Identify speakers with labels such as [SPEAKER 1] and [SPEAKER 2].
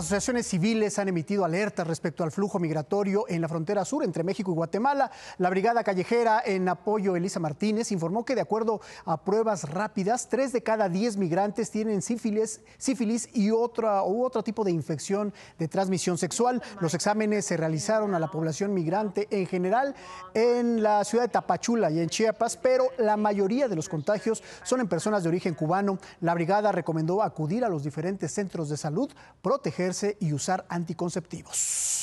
[SPEAKER 1] asociaciones civiles han emitido alertas respecto al flujo migratorio en la frontera sur entre México y Guatemala. La Brigada Callejera, en apoyo a Elisa Martínez, informó que de acuerdo a pruebas rápidas, tres de cada diez migrantes tienen sífilis, sífilis y otra, u otro tipo de infección de transmisión sexual. Los exámenes se realizaron a la población migrante en general en la ciudad de Tapachula y en Chiapas, pero la mayoría de los contagios son en personas de origen cubano. La brigada recomendó acudir a los diferentes centros de salud, proteger y usar anticonceptivos.